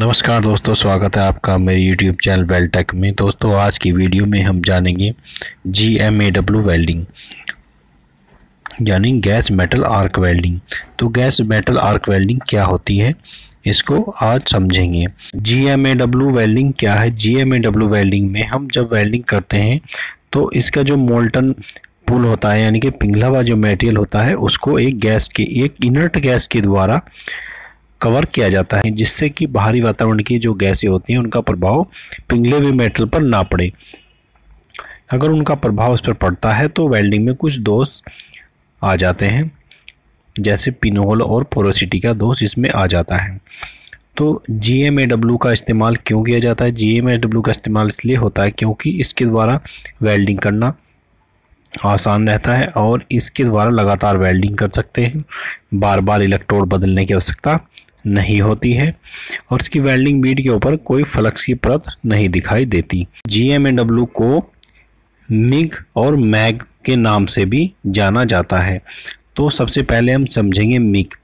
नमस्कार दोस्तों स्वागत है आपका मेरे यूट्यूब चैनल वेल्टेक में दोस्तों आज की वीडियो में हम जानेंगे G M A W welding यानी गैस मेटल आर्क वेल्डिंग तो गैस मेटल आर्क वेल्डिंग क्या होती है इसको आज समझेंगे G M A W welding क्या है G M A W welding में हम जब वेल्डिंग करते हैं तो इसका जो मोल्टन पुल होता है यानी कि पिघला हुआ जो मेटेरियल होता है उसको एक गैस के एक इनर्ट गैस के द्वारा कवर किया जाता है जिससे कि बाहरी वातावरण की जो गैसें होती हैं उनका प्रभाव पिघले हुए मेटल पर ना पड़े अगर उनका प्रभाव उस पर पड़ता है तो वेल्डिंग में कुछ दोष आ जाते हैं जैसे पिनोल और पोरोसिटी का दोष इसमें आ जाता है तो जी एम ए डब्ल्यू का इस्तेमाल क्यों किया जाता है जी एम ए डब्ल्यू का इस्तेमाल इसलिए होता है क्योंकि इसके द्वारा वेल्डिंग करना आसान रहता है और इसके द्वारा लगातार वेल्डिंग कर सकते हैं बार बार इलेक्ट्रोड बदलने की आवश्यकता नहीं होती है और इसकी वेल्डिंग बीट के ऊपर कोई फ्लक्स की परत नहीं दिखाई देती जी एम डब्ल्यू को मिग और मैग के नाम से भी जाना जाता है तो सबसे पहले हम समझेंगे मिग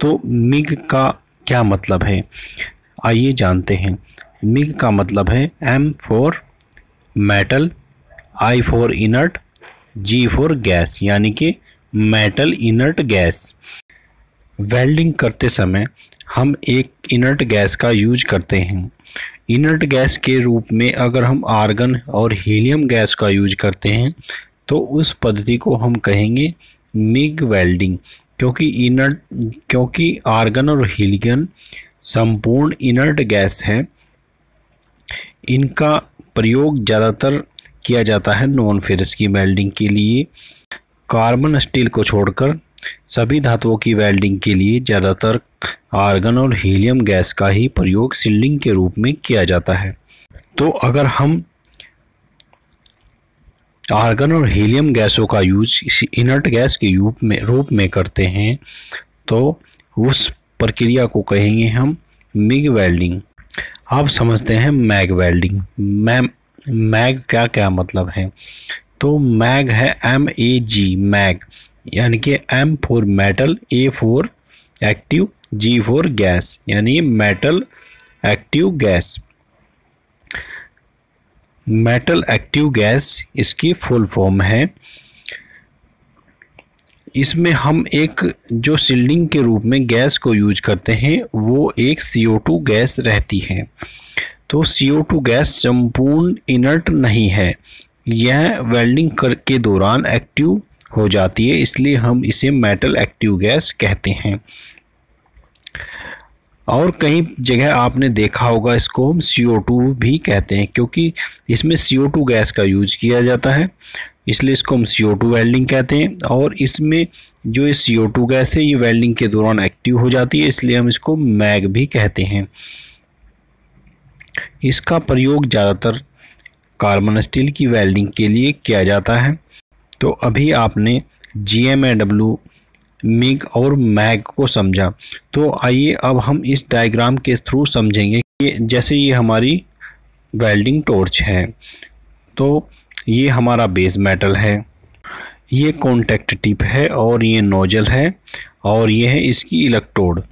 तो मिग का क्या मतलब है आइए जानते हैं मिग का मतलब है M for metal I for inert G for gas यानी कि मेटल इनर्ट गैस वेल्डिंग करते समय हम एक इनर्ट गैस का यूज करते हैं इनर्ट गैस के रूप में अगर हम आर्गन और हीलियम गैस का यूज करते हैं तो उस पद्धति को हम कहेंगे मिग वेल्डिंग क्योंकि इनर्ट क्योंकि आर्गन और हीलियम संपूर्ण इनर्ट गैस है इनका प्रयोग ज़्यादातर किया जाता है नॉन फेरस की वेल्डिंग के लिए कार्बन स्टील को छोड़कर सभी धातुओं की वेल्डिंग के लिए ज़्यादातर आर्गन और हीलियम गैस का ही प्रयोग सिल्डिंग के रूप में किया जाता है तो अगर हम आर्गन और हीलियम गैसों का यूज इसी इनर्ट गैस के रूप में रूप में करते हैं तो उस प्रक्रिया को कहेंगे हम मिग वेल्डिंग आप समझते हैं मैग वेल्डिंग मै मैग क्या क्या मतलब है तो मैग है एम ए जी मैग यानी कि M for metal A for active G for gas यानी metal active gas metal active gas इसकी फुल फॉर्म है इसमें हम एक जो सील्डिंग के रूप में गैस को यूज करते हैं वो एक सी ओ टू गैस रहती है तो सी ओ टू गैस संपूर्ण इनर्ट नहीं है यह वेल्डिंग करके के दौरान एक्टिव हो जाती है इसलिए हम इसे मेटल एक्टिव गैस कहते हैं और कई जगह आपने देखा होगा इसको हम सी भी कहते हैं क्योंकि इसमें सी गैस का यूज किया जाता है इसलिए इसको हम सी वेल्डिंग कहते हैं और इसमें जो ये सी गैस है ये वेल्डिंग के दौरान एक्टिव हो जाती है इसलिए हम इसको मैग भी कहते हैं इसका प्रयोग ज़्यादातर कार्बन स्टील की वेल्डिंग के लिए किया जाता है तो अभी आपने G M A W MIG और मैग को समझा तो आइए अब हम इस डायग्राम के थ्रू समझेंगे कि जैसे ये हमारी वेल्डिंग टॉर्च है तो ये हमारा बेस मेटल है ये कॉन्टैक्ट टिप है और ये नोजल है और ये है इसकी इलेक्ट्रोड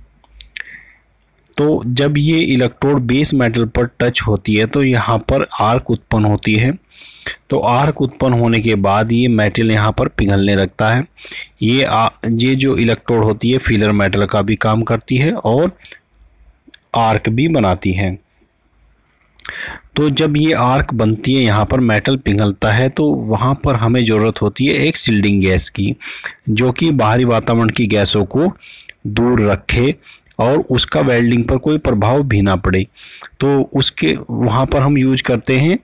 तो जब ये इलेक्ट्रोड बेस मेटल पर टच होती है तो यहाँ पर आर्क उत्पन्न होती है तो आर्क उत्पन्न होने के बाद ये मेटल यहाँ पर पिघलने लगता है ये आ, ये जो इलेक्ट्रोड होती है फिलर मेटल का भी काम करती है और आर्क भी बनाती है तो जब ये आर्क बनती है यहाँ पर मेटल पिघलता है तो वहाँ पर हमें ज़रूरत होती है एक सील्डिंग गैस की जो कि बाहरी वातावरण की गैसों को दूर रखे और उसका वेल्डिंग पर कोई प्रभाव भी ना पड़े तो उसके वहाँ पर हम यूज करते हैं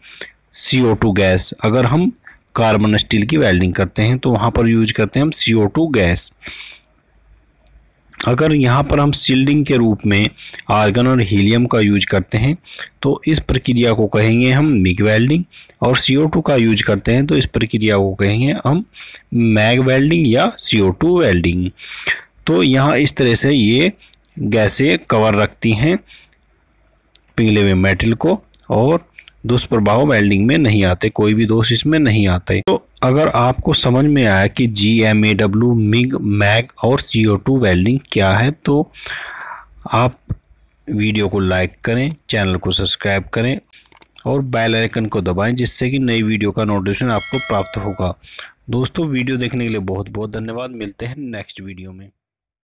सी ओ टू गैस अगर हम कार्बन स्टील की वेल्डिंग करते हैं तो वहाँ पर यूज करते हैं हम सी ओ टू गैस अगर यहाँ पर हम सील्डिंग के रूप में आर्गन और हीलियम का यूज करते हैं तो इस प्रक्रिया को कहेंगे हम मिग वेल्डिंग और सी ओ टू का यूज करते हैं तो इस प्रक्रिया को कहेंगे हम मैग वेल्डिंग या सी ओ टू वेल्डिंग तो यहाँ इस तरह से ये गैसें कवर रखती हैं पीले हुए मेटल को और दुष्प्रभाव वेल्डिंग में नहीं आते कोई भी दोष इसमें नहीं आते तो अगर आपको समझ में आया कि G M A W MIG MAG और सी ओ टू वेल्डिंग क्या है तो आप वीडियो को लाइक करें चैनल को सब्सक्राइब करें और बेल आइकन को दबाएं जिससे कि नई वीडियो का नोटिफिकेशन आपको प्राप्त होगा दोस्तों वीडियो देखने के लिए बहुत बहुत धन्यवाद मिलते हैं नेक्स्ट वीडियो में